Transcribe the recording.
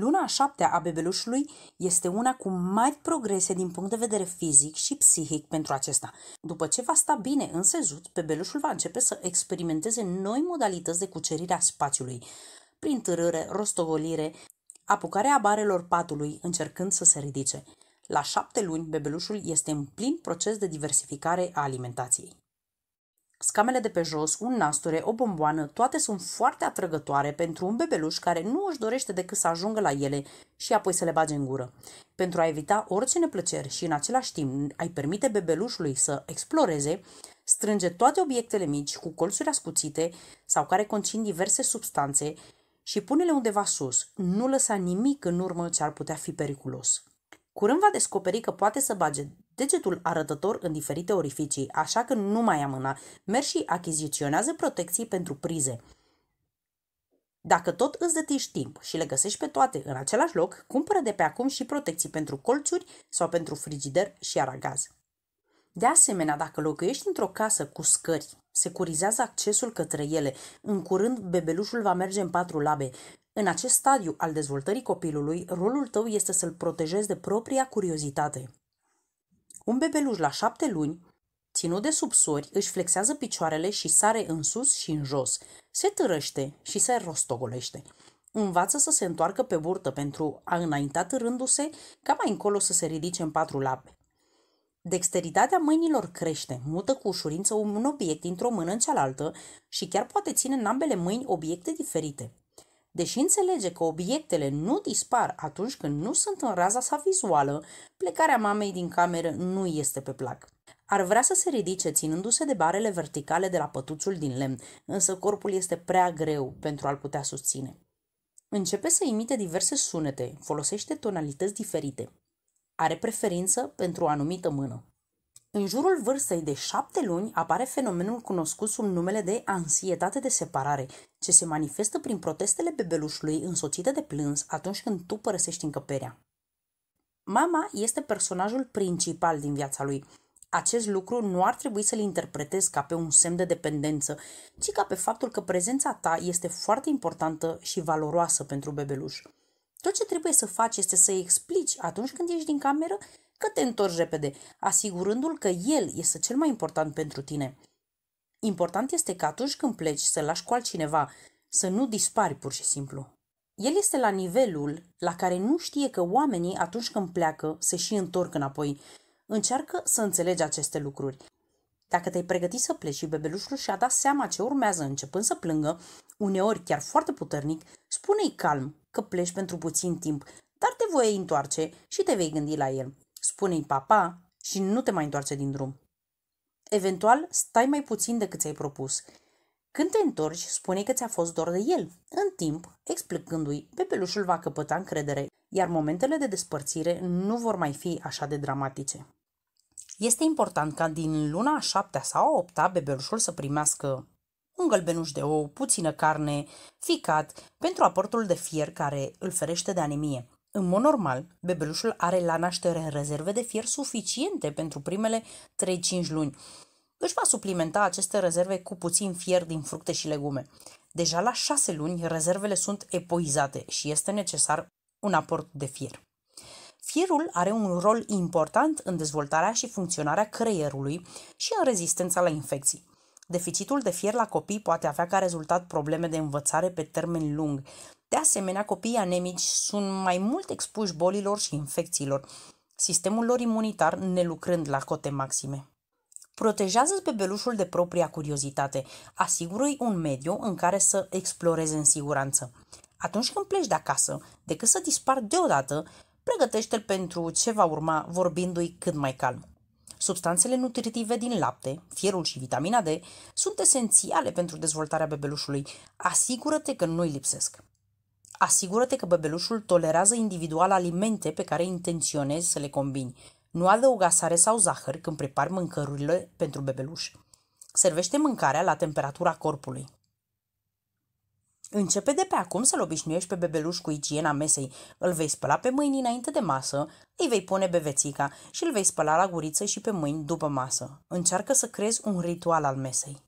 Luna a șaptea a bebelușului este una cu mari progrese din punct de vedere fizic și psihic pentru acesta. După ce va sta bine în sezut, bebelușul va începe să experimenteze noi modalități de cucerire a spațiului, prin târâre, rostogolire, apucarea barelor patului, încercând să se ridice. La șapte luni, bebelușul este în plin proces de diversificare a alimentației. Scamele de pe jos, un nasture, o bomboană, toate sunt foarte atrăgătoare pentru un bebeluș care nu își dorește decât să ajungă la ele și apoi să le bage în gură. Pentru a evita orice neplăceri și în același timp ai permite bebelușului să exploreze, strânge toate obiectele mici cu colțuri ascuțite sau care conțin diverse substanțe și pune-le undeva sus. Nu lăsa nimic în urmă ce ar putea fi periculos. Curând va descoperi că poate să bage degetul arătător în diferite orificii, așa că nu mai amâna. Mergi și achiziționează protecții pentru prize. Dacă tot îți dătiși timp și le găsești pe toate în același loc, cumpără de pe acum și protecții pentru colțuri sau pentru frigider și aragaz. De asemenea, dacă locuiești într-o casă cu scări, securizează accesul către ele. În curând, bebelușul va merge în patru labe. În acest stadiu al dezvoltării copilului, rolul tău este să-l protejezi de propria curiozitate. Un bebeluș la șapte luni, ținut de subsori, își flexează picioarele și sare în sus și în jos, se târăște și se rostogolește. Învață să se întoarcă pe burtă pentru a înainta târându-se ca mai încolo să se ridice în patru labe. Dexteritatea mâinilor crește, mută cu ușurință un obiect dintr-o mână în cealaltă și chiar poate ține în ambele mâini obiecte diferite. Deși înțelege că obiectele nu dispar atunci când nu sunt în raza sa vizuală, plecarea mamei din cameră nu este pe plac. Ar vrea să se ridice ținându-se de barele verticale de la pătuțul din lemn, însă corpul este prea greu pentru a-l putea susține. Începe să imite diverse sunete, folosește tonalități diferite. Are preferință pentru o anumită mână. În jurul vârstei de șapte luni apare fenomenul cunoscut sub numele de ansietate de separare, ce se manifestă prin protestele bebelușului însoțite de plâns atunci când tu părăsești încăperea. Mama este personajul principal din viața lui. Acest lucru nu ar trebui să-l interpretezi ca pe un semn de dependență, ci ca pe faptul că prezența ta este foarte importantă și valoroasă pentru bebeluș. Tot ce trebuie să faci este să-i explici atunci când ești din cameră că te întorci repede, asigurându-l că el este cel mai important pentru tine. Important este că atunci când pleci să lași cu altcineva, să nu dispari pur și simplu. El este la nivelul la care nu știe că oamenii atunci când pleacă se și întorc înapoi. Încearcă să înțelegi aceste lucruri. Dacă te-ai pregătit să pleci și bebelușul și-a dat seama ce urmează începând să plângă, uneori chiar foarte puternic, spune-i calm că pleci pentru puțin timp, dar te voi întoarce și te vei gândi la el spune-i papa și nu te mai întoarce din drum. Eventual, stai mai puțin decât ți-ai propus. Când te întorci, spune că ți-a fost dor de el. În timp, explicându-i, bebelușul va căpăta încredere, iar momentele de despărțire nu vor mai fi așa de dramatice. Este important ca din luna a șaptea sau a opta bebelușul să primească un gălbenuș de ou, puțină carne, ficat, pentru aportul de fier care îl ferește de anemie. În mod normal, bebelușul are la naștere rezerve de fier suficiente pentru primele 3-5 luni. Își va suplimenta aceste rezerve cu puțin fier din fructe și legume. Deja la 6 luni, rezervele sunt epuizate și este necesar un aport de fier. Fierul are un rol important în dezvoltarea și funcționarea creierului și în rezistența la infecții. Deficitul de fier la copii poate avea ca rezultat probleme de învățare pe termen lung, de asemenea, copiii anemici sunt mai mult expuși bolilor și infecțiilor, sistemul lor imunitar nelucrând la cote maxime. Protejează-ți bebelușul de propria curiozitate. Asigură-i un mediu în care să exploreze în siguranță. Atunci când pleci de acasă, decât să dispar deodată, pregătește-l pentru ce va urma vorbindu-i cât mai calm. Substanțele nutritive din lapte, fierul și vitamina D sunt esențiale pentru dezvoltarea bebelușului. Asigură-te că nu-i lipsesc. Asigură-te că bebelușul tolerează individual alimente pe care intenționezi să le combini. Nu adăuga sare sau zahăr când prepari mâncărurile pentru bebeluș. Servește mâncarea la temperatura corpului. Începe de pe acum să-l obișnuiești pe bebeluș cu igiena mesei. Îl vei spăla pe mâini înainte de masă, îi vei pune bevețica și îl vei spăla la guriță și pe mâini după masă. Încearcă să creezi un ritual al mesei.